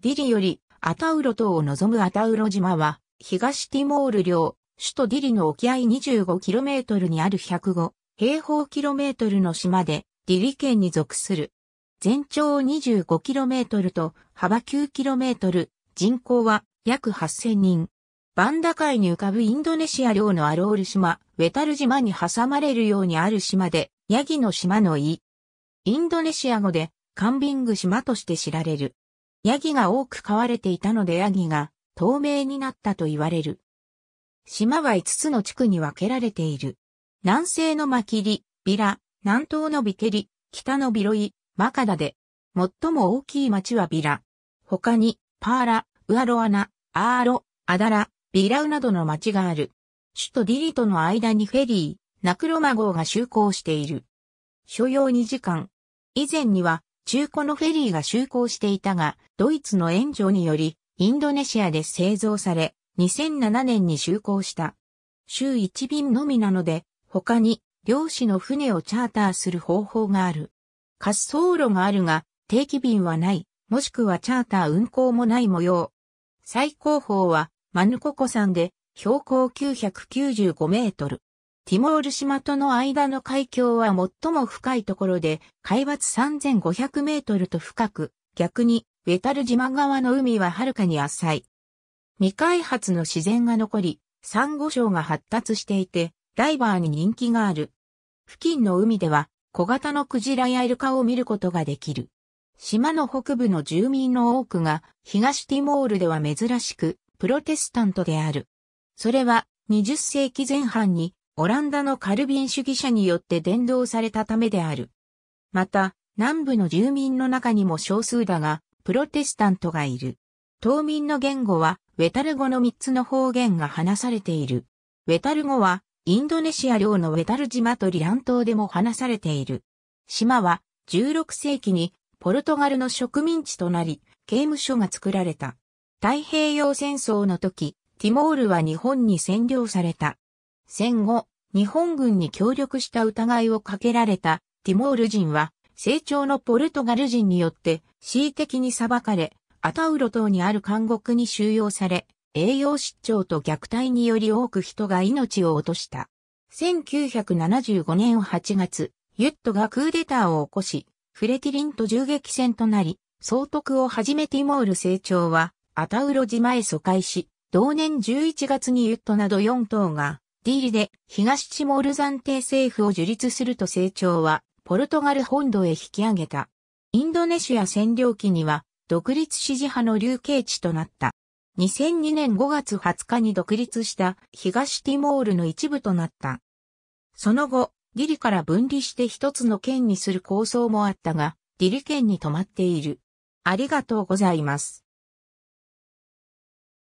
ディリより、アタウロ島を望むアタウロ島は、東ティモール領、首都ディリの沖合 25km にある105平方キロメートルの島で、ディリ県に属する。全長 25km と幅 9km、人口は約8000人。バンダ海に浮かぶインドネシア領のアロール島、ウェタル島に挟まれるようにある島で、ヤギの島の意。インドネシア語で、カンビング島として知られる。ヤギが多く飼われていたのでヤギが透明になったと言われる。島は5つの地区に分けられている。南西のマキリ、ビラ、南東のビケリ、北のビロイ、マカダで、最も大きい町はビラ。他に、パーラ、ウアロアナ、アーロ、アダラ、ビラウなどの町がある。首都ディリとの間にフェリー、ナクロマ号が就航している。所要2時間。以前には、中古のフェリーが就航していたが、ドイツの援助により、インドネシアで製造され、2007年に就航した。週1便のみなので、他に漁師の船をチャーターする方法がある。滑走路があるが、定期便はない、もしくはチャーター運航もない模様。最高峰は、マヌココ山で、標高995メートル。ティモール島との間の海峡は最も深いところで、海抜3500メートルと深く、逆に、ウェタル島側の海ははるかに浅い。未開発の自然が残り、サンゴ礁が発達していて、ダイバーに人気がある。付近の海では、小型のクジラやイルカを見ることができる。島の北部の住民の多くが、東ティモールでは珍しく、プロテスタントである。それは、20世紀前半にオランダのカルビン主義者によって伝道されたためである。また、南部の住民の中にも少数だが、プロテスタントがいる。島民の言語は、ウェタル語の3つの方言が話されている。ウェタル語は、インドネシア領のウェタル島とリラン島でも話されている。島は、16世紀に、ポルトガルの植民地となり、刑務所が作られた。太平洋戦争の時、ティモールは日本に占領された。戦後、日本軍に協力した疑いをかけられたティモール人は、成長のポルトガル人によって恣意的に裁かれ、アタウロ島にある監獄に収容され、栄養失調と虐待により多く人が命を落とした。1975年8月、ユットがクーデターを起こし、フレティリンと銃撃戦となり、総督をはじめティモール成長は、アタウロ島へ疎開し、同年11月にユットなど4島がディーリで東チモール暫定政府を樹立すると成長はポルトガル本土へ引き上げた。インドネシア占領期には独立支持派の流刑地となった。2002年5月20日に独立した東ティモールの一部となった。その後、ディリから分離して一つの県にする構想もあったが、ディリ県に止まっている。ありがとうございます。